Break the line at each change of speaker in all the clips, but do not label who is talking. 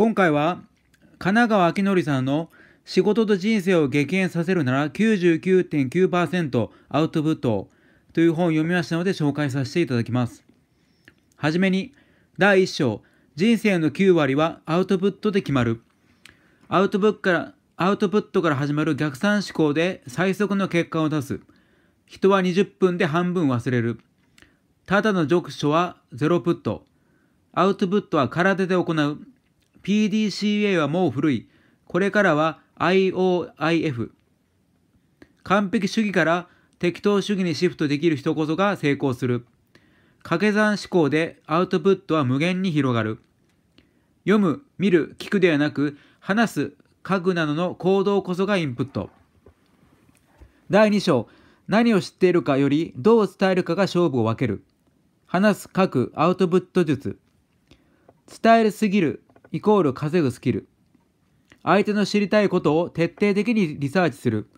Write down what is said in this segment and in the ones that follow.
今回は神奈川明則さんの仕事と人生を激変させるなら99.9%アウトプットという本を読みましたので紹介させていただきます。はじめに第1章人生の9割はアウトプットで決まるアウトプットからアウトプットから始まる逆算思考で最速の結果を出す人は20分で半分忘れるただの読書はゼロプットアウトプットは空手で行う PDCA はもう古い。これからは IOIF。完璧主義から適当主義にシフトできる人こそが成功する。掛け算思考でアウトプットは無限に広がる。読む、見る、聞くではなく、話す、書くなどの行動こそがインプット。第2章、何を知っているかよりどう伝えるかが勝負を分ける。話す、書く、アウトプット術。伝えるすぎる、イコール稼ぐスキル。相手の知りたいことを徹底的にリサーチする。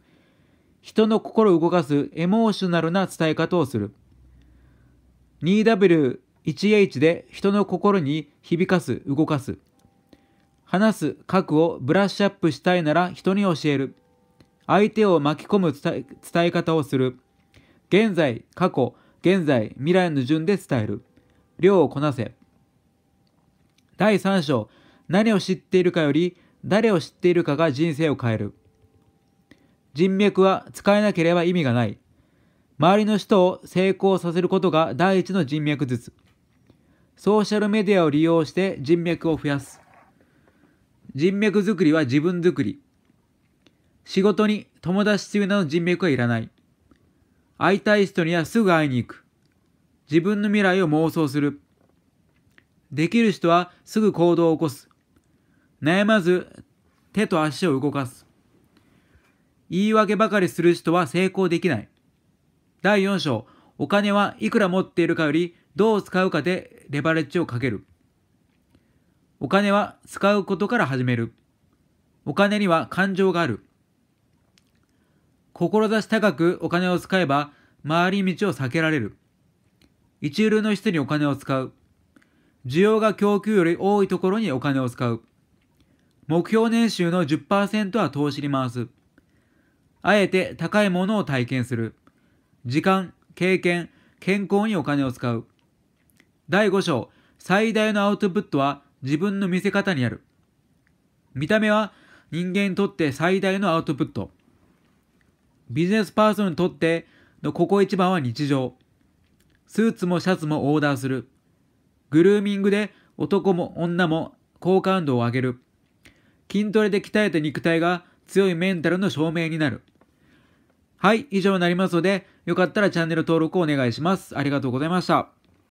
人の心を動かすエモーショナルな伝え方をする。2W1H で人の心に響かす、動かす。話す、核をブラッシュアップしたいなら人に教える。相手を巻き込む伝え方をする。現在、過去、現在、未来の順で伝える。量をこなせ。第3章何を知っているかより誰を知っているかが人生を変える人脈は使えなければ意味がない周りの人を成功させることが第一の人脈ずつソーシャルメディアを利用して人脈を増やす人脈づくりは自分づくり仕事に友達といなど人脈はいらない会いたい人にはすぐ会いに行く自分の未来を妄想するできる人はすぐ行動を起こす。悩まず手と足を動かす。言い訳ばかりする人は成功できない。第4章、お金はいくら持っているかよりどう使うかでレバレッジをかける。お金は使うことから始める。お金には感情がある。志高くお金を使えば回り道を避けられる。一流の人にお金を使う。需要が供給より多いところにお金を使う。目標年収の10%は投資に回す。あえて高いものを体験する。時間、経験、健康にお金を使う。第5章、最大のアウトプットは自分の見せ方にある。見た目は人間にとって最大のアウトプット。ビジネスパーソンにとってのここ一番は日常。スーツもシャツもオーダーする。グルーミングで男も女も好感度を上げる。筋トレで鍛えた肉体が強いメンタルの証明になる。はい、以上になりますので、よかったらチャンネル登録をお願いします。ありがとうございました。